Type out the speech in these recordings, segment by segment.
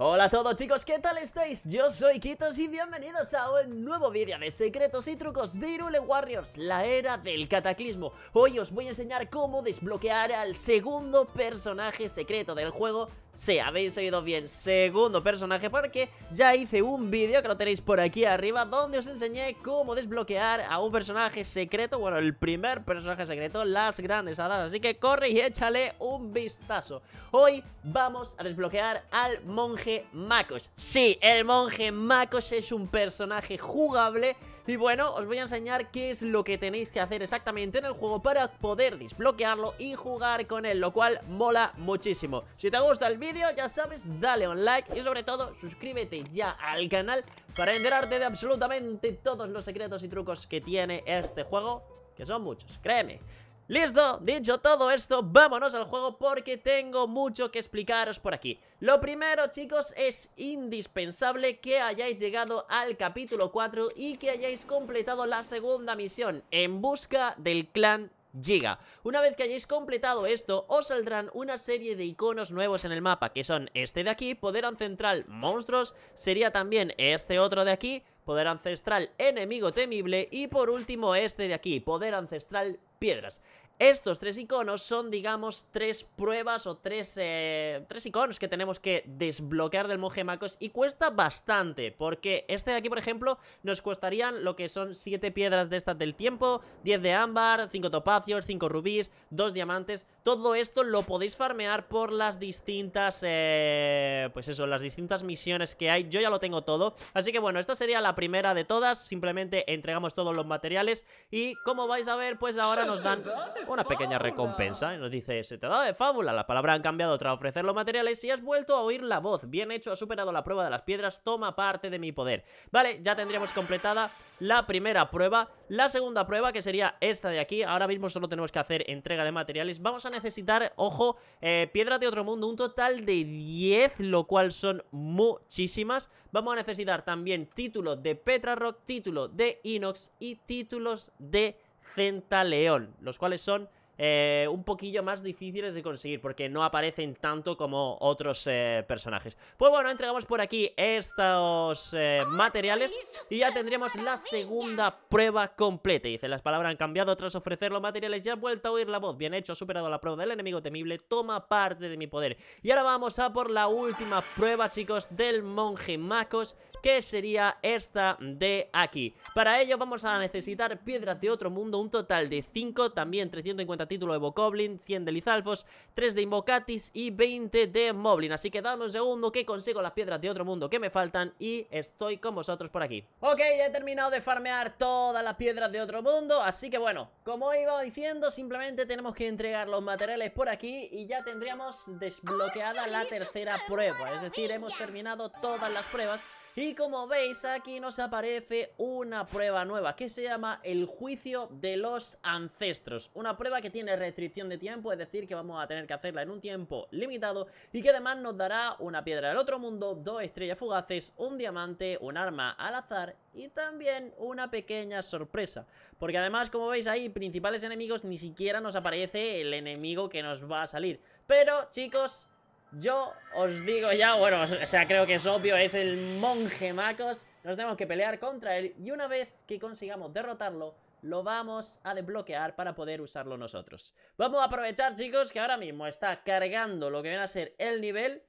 Hola a todos chicos, ¿qué tal estáis? Yo soy Kitos y bienvenidos a un nuevo vídeo de secretos y trucos de Irule Warriors, la era del cataclismo Hoy os voy a enseñar cómo desbloquear al segundo personaje secreto del juego Sí, habéis oído bien, segundo personaje porque ya hice un vídeo que lo tenéis por aquí arriba donde os enseñé cómo desbloquear a un personaje secreto, bueno, el primer personaje secreto, las grandes hadas, así que corre y échale un vistazo. Hoy vamos a desbloquear al monje Makos. Sí, el monje Makos es un personaje jugable y bueno, os voy a enseñar qué es lo que tenéis que hacer exactamente en el juego para poder desbloquearlo y jugar con él, lo cual mola muchísimo. Si te gusta el vídeo, ya sabes, dale un like y sobre todo suscríbete ya al canal para enterarte de absolutamente todos los secretos y trucos que tiene este juego, que son muchos, créeme. Listo, dicho todo esto, vámonos al juego porque tengo mucho que explicaros por aquí. Lo primero, chicos, es indispensable que hayáis llegado al capítulo 4 y que hayáis completado la segunda misión en busca del clan Giga. Una vez que hayáis completado esto, os saldrán una serie de iconos nuevos en el mapa, que son este de aquí, Poder Central Monstruos, sería también este otro de aquí, poder ancestral enemigo temible y por último este de aquí, poder ancestral piedras. Estos tres iconos son, digamos, tres pruebas o tres, eh, tres iconos que tenemos que desbloquear del monje Macos y cuesta bastante, porque este de aquí, por ejemplo, nos costarían lo que son siete piedras de estas del tiempo, 10 de ámbar, 5 topacios, 5 rubíes, 2 diamantes, todo esto lo podéis farmear por las distintas, eh, pues eso, las distintas misiones que hay, yo ya lo tengo todo, así que bueno, esta sería la primera de todas, simplemente entregamos todos los materiales y como vais a ver, pues ahora nos dan una pequeña recompensa. Y nos dice, se te ha dado de fábula, la palabra han cambiado tras ofrecer los materiales y has vuelto a oír la voz. Bien hecho, has superado la prueba de las piedras, toma parte de mi poder. Vale, ya tendríamos completada la primera prueba. La segunda prueba, que sería esta de aquí, ahora mismo solo tenemos que hacer entrega de materiales. Vamos a necesitar, ojo, eh, piedra de otro mundo, un total de 10, lo cual son muchísimas. Vamos a necesitar también título de Rock título de Inox y títulos de Centaleón, los cuales son eh, un poquillo más difíciles de conseguir porque no aparecen tanto como otros eh, personajes. Pues bueno, entregamos por aquí estos eh, materiales y ya tendríamos la segunda prueba completa. Dice, las palabras han cambiado tras ofrecer los materiales Ya ha vuelto a oír la voz. Bien hecho, has superado la prueba del enemigo temible, toma parte de mi poder. Y ahora vamos a por la última prueba, chicos, del monje Macos que sería esta de aquí. Para ello vamos a necesitar piedras de otro mundo, un total de 5, también 350 títulos de Bokoblin, 100 de Lizalfos, 3 de Invocatis y 20 de Moblin. Así que dame un segundo que consigo las piedras de otro mundo que me faltan y estoy con vosotros por aquí. Ok, ya he terminado de farmear todas las piedras de otro mundo, así que bueno, como iba diciendo, simplemente tenemos que entregar los materiales por aquí y ya tendríamos desbloqueada la tercera prueba. Es decir, hemos terminado todas las pruebas y como veis aquí nos aparece una prueba nueva que se llama el juicio de los ancestros. Una prueba que tiene restricción de tiempo, es decir que vamos a tener que hacerla en un tiempo limitado y que además nos dará una piedra del otro mundo, dos estrellas fugaces, un diamante, un arma al azar y también una pequeña sorpresa. Porque además como veis ahí principales enemigos ni siquiera nos aparece el enemigo que nos va a salir. Pero chicos... Yo os digo ya, bueno, o sea, creo que es obvio, es el monje Macos. Nos tenemos que pelear contra él y una vez que consigamos derrotarlo, lo vamos a desbloquear para poder usarlo nosotros. Vamos a aprovechar, chicos, que ahora mismo está cargando lo que viene a ser el nivel.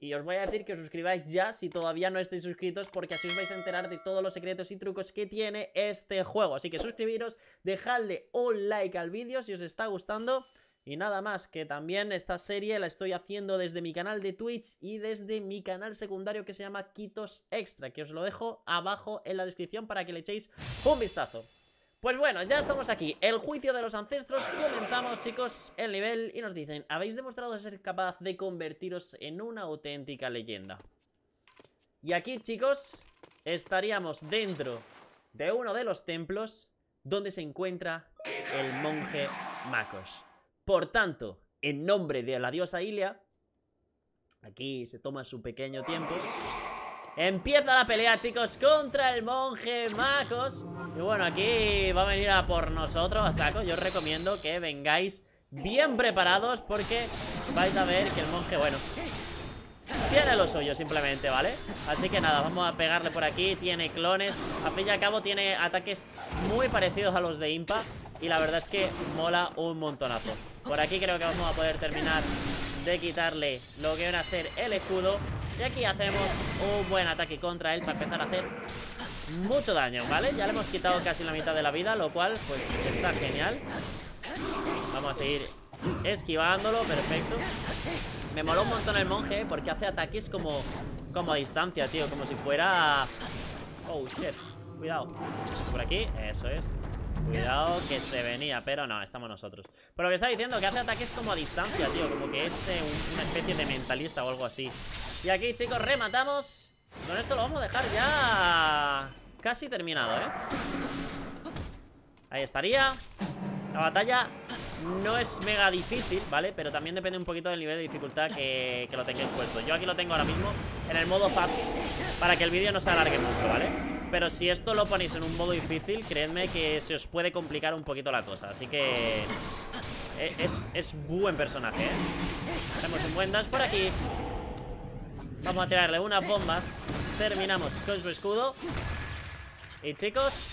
Y os voy a decir que os suscribáis ya si todavía no estáis suscritos porque así os vais a enterar de todos los secretos y trucos que tiene este juego. Así que suscribiros, dejadle un like al vídeo si os está gustando y nada más, que también esta serie la estoy haciendo desde mi canal de Twitch y desde mi canal secundario que se llama Quitos Extra, que os lo dejo abajo en la descripción para que le echéis un vistazo. Pues bueno, ya estamos aquí. El juicio de los ancestros. Comenzamos, chicos, el nivel y nos dicen, habéis demostrado ser capaz de convertiros en una auténtica leyenda. Y aquí, chicos, estaríamos dentro de uno de los templos donde se encuentra el monje Makos. Por tanto, en nombre de la diosa Ilia, aquí se toma su pequeño tiempo, empieza la pelea, chicos, contra el monje Macos. Y bueno, aquí va a venir a por nosotros a saco. Yo os recomiendo que vengáis bien preparados porque vais a ver que el monje, bueno, tiene los hoyos simplemente, ¿vale? Así que nada, vamos a pegarle por aquí Tiene clones, a fin y al cabo tiene ataques muy parecidos a los de Impa Y la verdad es que mola un montonazo Por aquí creo que vamos a poder terminar de quitarle lo que viene a ser el escudo Y aquí hacemos un buen ataque contra él para empezar a hacer mucho daño, ¿vale? Ya le hemos quitado casi la mitad de la vida, lo cual pues está genial Vamos a seguir Esquivándolo, perfecto Me moló un montón el monje eh, Porque hace ataques como, como a distancia, tío Como si fuera... Oh, shit, cuidado Por aquí, eso es Cuidado que se venía, pero no, estamos nosotros Pero lo que está diciendo, que hace ataques como a distancia, tío Como que es eh, una especie de mentalista o algo así Y aquí, chicos, rematamos Con esto lo vamos a dejar ya Casi terminado, ¿eh? Ahí estaría La batalla no es mega difícil, ¿vale? Pero también depende un poquito del nivel de dificultad que, lo tengáis puesto Yo aquí lo tengo ahora mismo en el modo fácil Para que el vídeo no se alargue mucho, ¿vale? Pero si esto lo ponéis en un modo difícil Creedme que se os puede complicar un poquito la cosa Así que... Eh, es, es buen personaje, ¿eh? Hacemos un buen dash por aquí Vamos a tirarle unas bombas Terminamos con su escudo Y chicos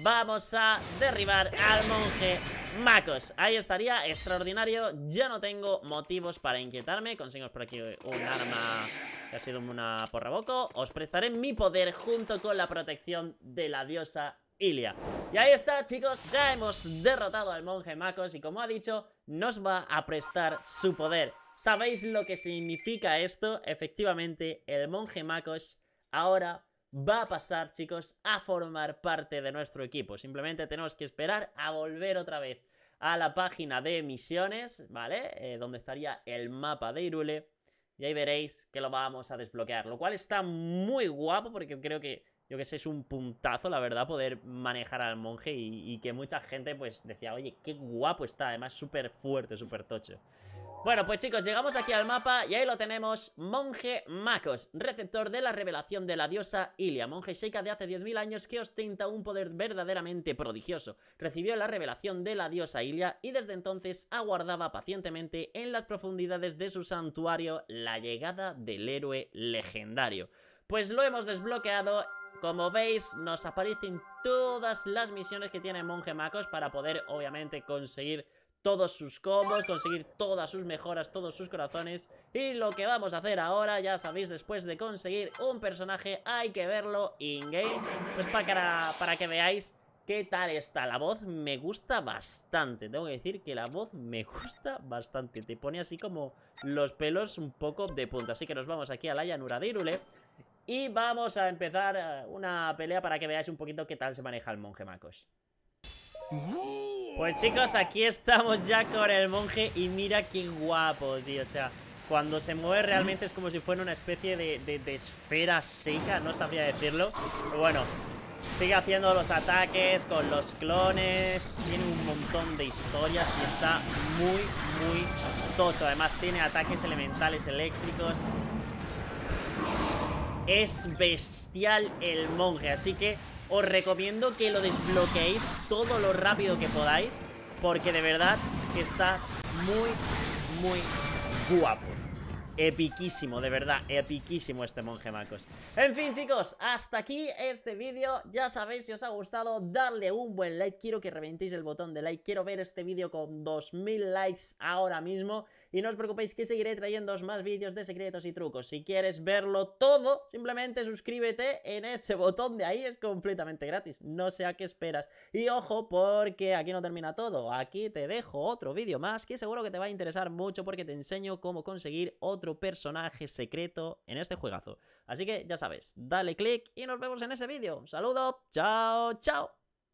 Vamos a derribar al monje Macos, ahí estaría, extraordinario Ya no tengo motivos para inquietarme Consigo por aquí un arma Que ha sido una porraboco Os prestaré mi poder junto con la protección De la diosa Ilia Y ahí está chicos, ya hemos derrotado Al monje Macos y como ha dicho Nos va a prestar su poder ¿Sabéis lo que significa esto? Efectivamente, el monje Macos ahora va a pasar, chicos, a formar parte de nuestro equipo. Simplemente tenemos que esperar a volver otra vez a la página de misiones, ¿vale? Eh, donde estaría el mapa de Irule. Y ahí veréis que lo vamos a desbloquear, lo cual está muy guapo porque creo que yo que sé, es un puntazo, la verdad, poder manejar al monje y, que mucha gente pues decía, oye, qué guapo está, además súper fuerte, súper tocho. Bueno, pues chicos, llegamos aquí al mapa y ahí lo tenemos, monje Makos, receptor de la revelación de la diosa Ilia, monje seca de hace 10.000 años que ostenta un poder verdaderamente prodigioso. Recibió la revelación de la diosa Ilia y desde entonces aguardaba pacientemente en las profundidades de su santuario la llegada del héroe legendario. Pues lo hemos desbloqueado como veis, nos aparecen todas las misiones que tiene Monje Macos para poder, obviamente, conseguir todos sus combos, conseguir todas sus mejoras, todos sus corazones. Y lo que vamos a hacer ahora, ya sabéis, después de conseguir un personaje, hay que verlo in-game. Pues para, para que veáis qué tal está. La voz me gusta bastante. Tengo que decir que la voz me gusta bastante. Te pone así como los pelos un poco de punta. Así que nos vamos aquí a la llanura de Irule. Y vamos a empezar eh, una pelea para que veáis un poquito qué tal se maneja el monje Macos. Pues chicos, aquí estamos ya con el monje y mira qué guapo, tío. O sea, cuando se mueve realmente es como si fuera una especie de, esfera seca, no sabría decirlo. Pero bueno, sigue haciendo los ataques con los clones, tiene un montón de historias y está muy, muy tocho. Además tiene ataques elementales eléctricos. Es bestial el monje, así que os recomiendo que lo desbloqueéis todo lo rápido que podáis, porque de verdad que está muy, muy guapo. Epiquísimo, de verdad, epiquísimo este monje Macos En fin chicos, hasta aquí este vídeo Ya sabéis, si os ha gustado, darle un buen like Quiero que reventéis el botón de like Quiero ver este vídeo con 2000 likes ahora mismo y no os preocupéis que seguiré trayéndoos más vídeos de secretos y trucos. Si quieres verlo todo, simplemente suscríbete en ese botón de ahí, es completamente gratis. No sé a qué esperas. Y ojo, porque aquí no termina todo. Aquí te dejo otro vídeo más que seguro que te va a interesar mucho porque te enseño cómo conseguir otro personaje secreto en este juegazo. Así que ya sabes, dale click y nos vemos en ese vídeo. Un saludo, chao, chao.